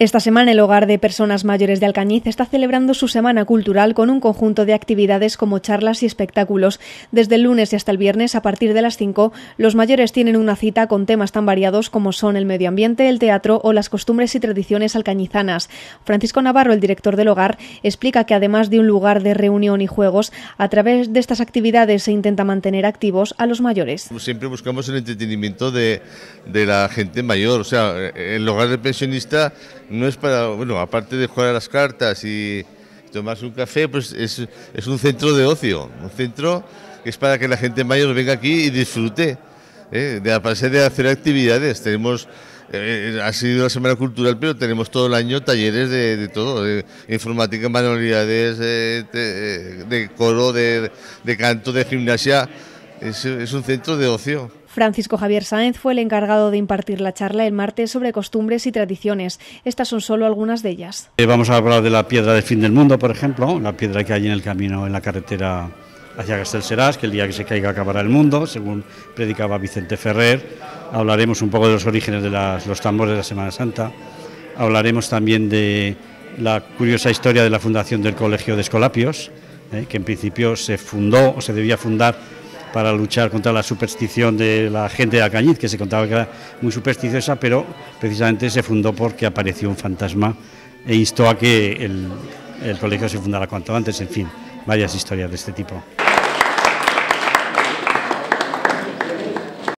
Esta semana el Hogar de Personas Mayores de Alcañiz está celebrando su semana cultural con un conjunto de actividades como charlas y espectáculos. Desde el lunes y hasta el viernes, a partir de las 5, los mayores tienen una cita con temas tan variados como son el medio ambiente, el teatro o las costumbres y tradiciones alcañizanas. Francisco Navarro, el director del hogar, explica que además de un lugar de reunión y juegos, a través de estas actividades se intenta mantener activos a los mayores. Siempre buscamos el entretenimiento de, de la gente mayor, o sea, el hogar de pensionista no es para, bueno, aparte de jugar a las cartas y tomarse un café, pues es, un centro de ocio, un centro que es para que la gente mayor venga aquí y disfrute, ¿eh? de, aparte de hacer actividades. Tenemos, eh, ha sido la Semana Cultural, pero tenemos todo el año talleres de, todo, de informática, manualidades, eh, de, de, de coro, de, canto, de gimnasia. es un centro de ocio. Francisco Javier Sáenz fue el encargado de impartir la charla el martes sobre costumbres y tradiciones. Estas son solo algunas de ellas. Eh, vamos a hablar de la piedra del fin del mundo, por ejemplo, la piedra que hay en el camino, en la carretera hacia Castelserás, que el día que se caiga acabará el mundo, según predicaba Vicente Ferrer. Hablaremos un poco de los orígenes de los tambores de la Semana Santa. Hablaremos también de la curiosa historia de la fundación del Colegio de Escolapios, eh, que en principio se fundó o se debía fundar para luchar contra la superstición de la gente de Acañiz, que se contaba que era muy supersticiosa, pero precisamente se fundó porque apareció un fantasma e instó a que el colegio se fundara cuanto antes, en fin, varias historias de este tipo.